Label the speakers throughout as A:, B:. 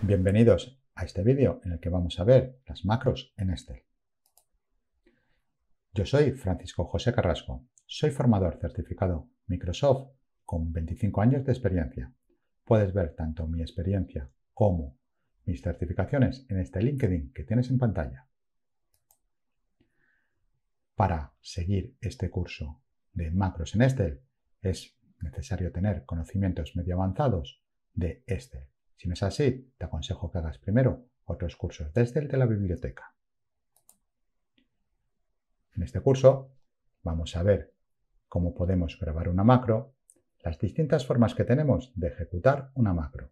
A: Bienvenidos a este vídeo en el que vamos a ver las macros en Excel. Yo soy Francisco José Carrasco, soy formador certificado Microsoft con 25 años de experiencia. Puedes ver tanto mi experiencia como mis certificaciones en este LinkedIn que tienes en pantalla. Para seguir este curso de macros en Excel es necesario tener conocimientos medio avanzados de Excel si no es así, te aconsejo que hagas primero otros cursos desde el de la biblioteca. En este curso vamos a ver cómo podemos grabar una macro, las distintas formas que tenemos de ejecutar una macro.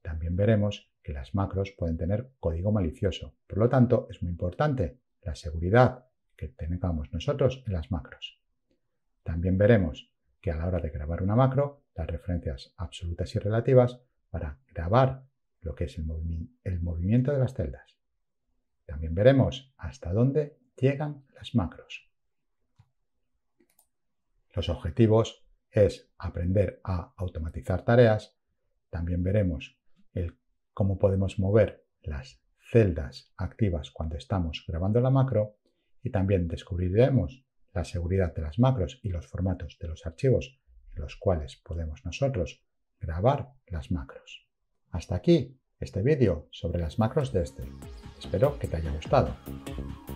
A: También veremos que las macros pueden tener código malicioso. Por lo tanto, es muy importante la seguridad que tengamos nosotros en las macros. También veremos que a la hora de grabar una macro, las referencias absolutas y relativas para grabar lo que es el, movimiento de las celdas. También veremos hasta dónde llegan las macros. Los objetivos es aprender a automatizar tareas. También veremos cómo podemos mover las celdas activas cuando estamos grabando la macro y también descubriremos la seguridad de las macros y los formatos de los archivos en los cuales podemos nosotros grabar las macros. Hasta aquí este vídeo sobre las macros de Excel. Este. Espero que te haya gustado.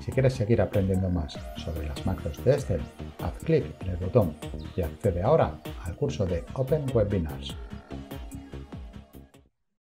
A: Si quieres seguir aprendiendo más sobre las macros de Excel, este, haz clic en el botón y accede ahora al curso de Open Webinars